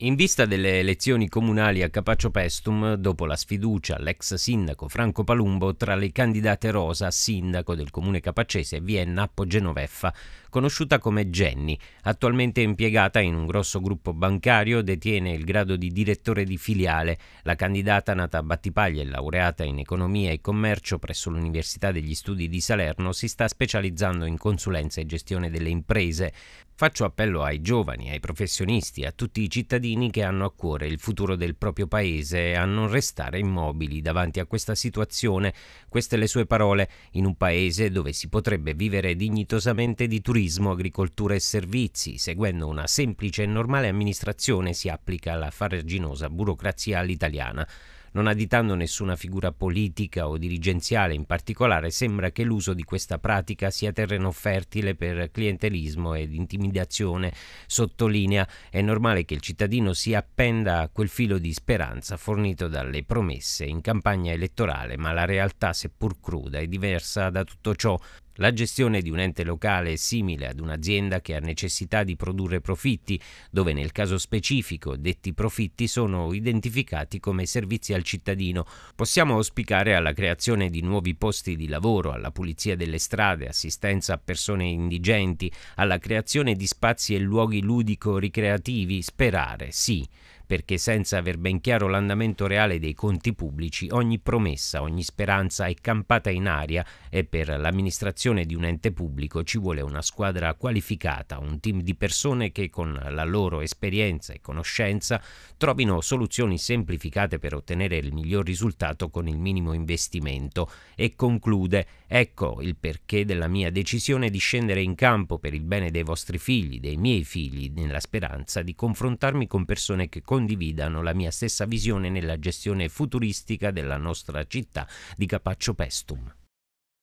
In vista delle elezioni comunali a Capaccio Pestum, dopo la sfiducia all'ex sindaco Franco Palumbo tra le candidate rosa a sindaco del comune capacese Vienna Appogenoveffa, conosciuta come Jenny, attualmente impiegata in un grosso gruppo bancario, detiene il grado di direttore di filiale. La candidata nata a Battipaglia e laureata in economia e commercio presso l'Università degli Studi di Salerno si sta specializzando in consulenza e gestione delle imprese. Faccio appello ai giovani, ai professionisti, a tutti i cittadini che hanno a cuore il futuro del proprio paese a non restare immobili davanti a questa situazione. Queste le sue parole in un paese dove si potrebbe vivere dignitosamente di turismo turismo, agricoltura e servizi. Seguendo una semplice e normale amministrazione si applica la farraginosa burocrazia all'italiana. Non additando nessuna figura politica o dirigenziale in particolare, sembra che l'uso di questa pratica sia terreno fertile per clientelismo ed intimidazione. Sottolinea, è normale che il cittadino si appenda a quel filo di speranza fornito dalle promesse in campagna elettorale, ma la realtà, seppur cruda, è diversa da tutto ciò. La gestione di un ente locale è simile ad un'azienda che ha necessità di produrre profitti, dove nel caso specifico detti profitti sono identificati come servizi al cittadino. Possiamo auspicare alla creazione di nuovi posti di lavoro, alla pulizia delle strade, assistenza a persone indigenti, alla creazione di spazi e luoghi ludico-ricreativi, sperare, sì perché senza aver ben chiaro l'andamento reale dei conti pubblici ogni promessa, ogni speranza è campata in aria e per l'amministrazione di un ente pubblico ci vuole una squadra qualificata, un team di persone che con la loro esperienza e conoscenza trovino soluzioni semplificate per ottenere il miglior risultato con il minimo investimento e conclude ecco il perché della mia decisione di scendere in campo per il bene dei vostri figli, dei miei figli, nella speranza di confrontarmi con persone che conoscono condividano la mia stessa visione nella gestione futuristica della nostra città di Capaccio Pestum.